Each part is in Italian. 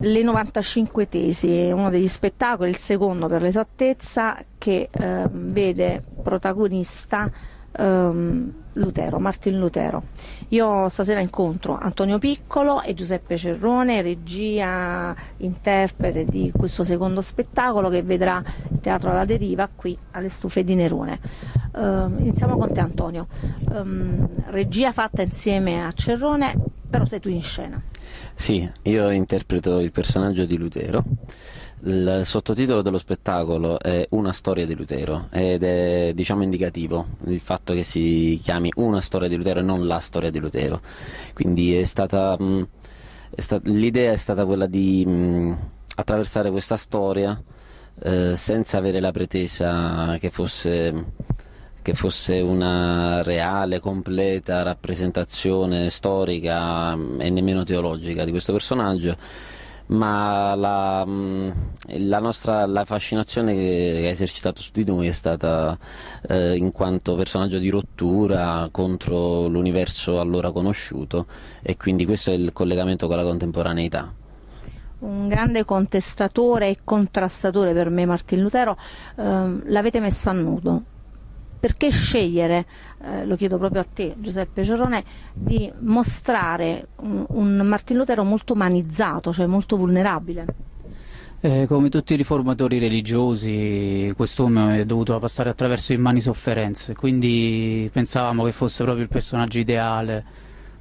Le 95 tesi uno degli spettacoli, il secondo per l'esattezza, che eh, vede protagonista ehm, Lutero, Martin Lutero. Io stasera incontro Antonio Piccolo e Giuseppe Cerrone, regia interprete di questo secondo spettacolo che vedrà il Teatro alla Deriva qui alle stufe di Nerone. Eh, iniziamo con te Antonio. Eh, regia fatta insieme a Cerrone, però sei tu in scena. Sì, io interpreto il personaggio di Lutero. Il sottotitolo dello spettacolo è Una storia di Lutero ed è diciamo indicativo il fatto che si chiami Una storia di Lutero e non La storia di Lutero. Quindi è stata, mm, è stata l'idea è stata quella di mh, mm, attraversare questa storia eh, senza avere la pretesa che fosse che fosse una reale, completa rappresentazione storica mm, e nemmeno teologica di questo personaggio, ma la, mm, la, nostra, la fascinazione che ha esercitato su di noi è stata eh, in quanto personaggio di rottura contro l'universo allora conosciuto e quindi questo è il collegamento con la contemporaneità un grande contestatore e contrastatore per me Martin Lutero, eh, l'avete messo a nudo perché scegliere, eh, lo chiedo proprio a te Giuseppe Ceronè, di mostrare un, un Martin Lutero molto umanizzato, cioè molto vulnerabile? Eh, come tutti i riformatori religiosi, quest'uomo è dovuto passare attraverso immani sofferenze, quindi pensavamo che fosse proprio il personaggio ideale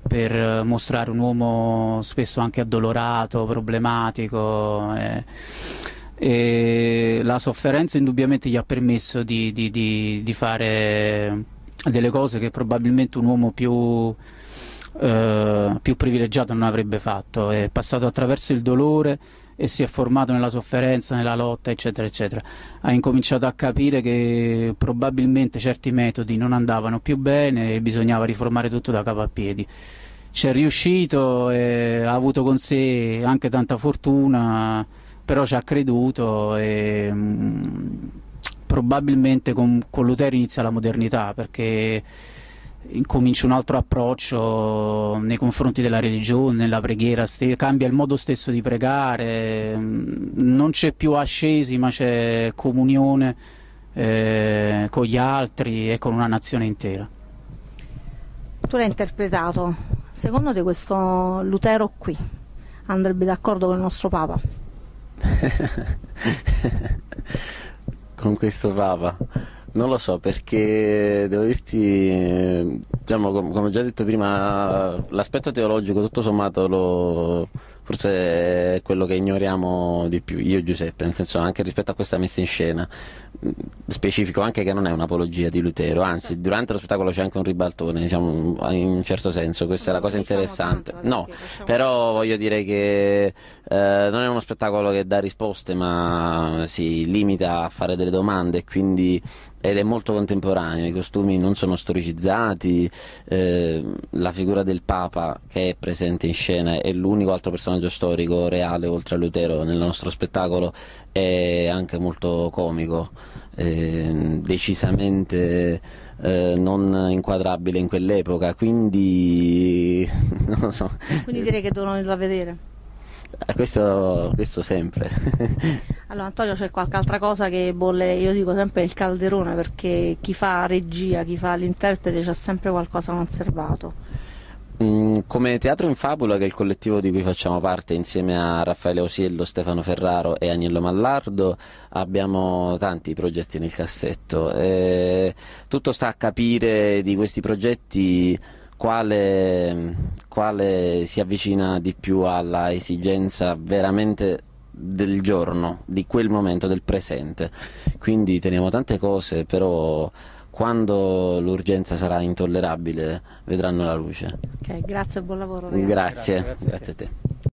per eh, mostrare un uomo spesso anche addolorato, problematico. Eh e la sofferenza indubbiamente gli ha permesso di, di, di, di fare delle cose che probabilmente un uomo più, eh, più privilegiato non avrebbe fatto, è passato attraverso il dolore e si è formato nella sofferenza, nella lotta, eccetera, eccetera. Ha incominciato a capire che probabilmente certi metodi non andavano più bene e bisognava riformare tutto da capo a piedi. Ci è riuscito, ha avuto con sé anche tanta fortuna però ci ha creduto e mm, probabilmente con, con Lutero inizia la modernità perché incomincia un altro approccio nei confronti della religione, nella preghiera, cambia il modo stesso di pregare, mm, non c'è più ascesi ma c'è comunione eh, con gli altri e con una nazione intera. Tu l'hai interpretato, secondo te questo Lutero qui andrebbe d'accordo con il nostro Papa? con questo Papa? Non lo so perché devo dirti, diciamo, come già detto prima, l'aspetto teologico tutto sommato lo, forse è quello che ignoriamo di più, io e Giuseppe, nel senso anche rispetto a questa messa in scena, specifico anche che non è un'apologia di Lutero, anzi certo. durante lo spettacolo c'è anche un ribaltone, diciamo, in un certo senso, questa non è la diciamo cosa diciamo interessante. Tanto, no, diciamo però voglio dire che eh, non è uno spettacolo che dà risposte, ma si limita a fare delle domande, quindi, ed è molto contemporaneo. I costumi non sono storicizzati. Eh, la figura del Papa, che è presente in scena, è l'unico altro personaggio storico reale, oltre a Lutero, nel nostro spettacolo, è anche molto comico, eh, decisamente. Eh, non inquadrabile in quell'epoca, quindi non lo so. Quindi direi che torno a vedere. Eh, questo, questo sempre. allora Antonio c'è qualche altra cosa che bolle, io dico sempre il calderone perché chi fa regia, chi fa l'interprete c'è sempre qualcosa conservato. Mm, come Teatro in Fabula, che è il collettivo di cui facciamo parte insieme a Raffaele Osiello, Stefano Ferraro e Agnello Mallardo, abbiamo tanti progetti nel cassetto. E eh, tutto sta a capire di questi progetti quale, quale si avvicina di più alla esigenza veramente del giorno, di quel momento, del presente. Quindi teniamo tante cose, però quando l'urgenza sarà intollerabile vedranno la luce. Ok, grazie e buon lavoro. Grazie, grazie, grazie, grazie a te.